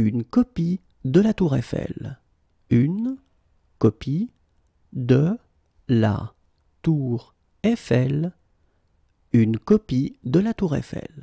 une copie de la tour Eiffel. Une copie de la tour Eiffel. Une copie de la tour Eiffel.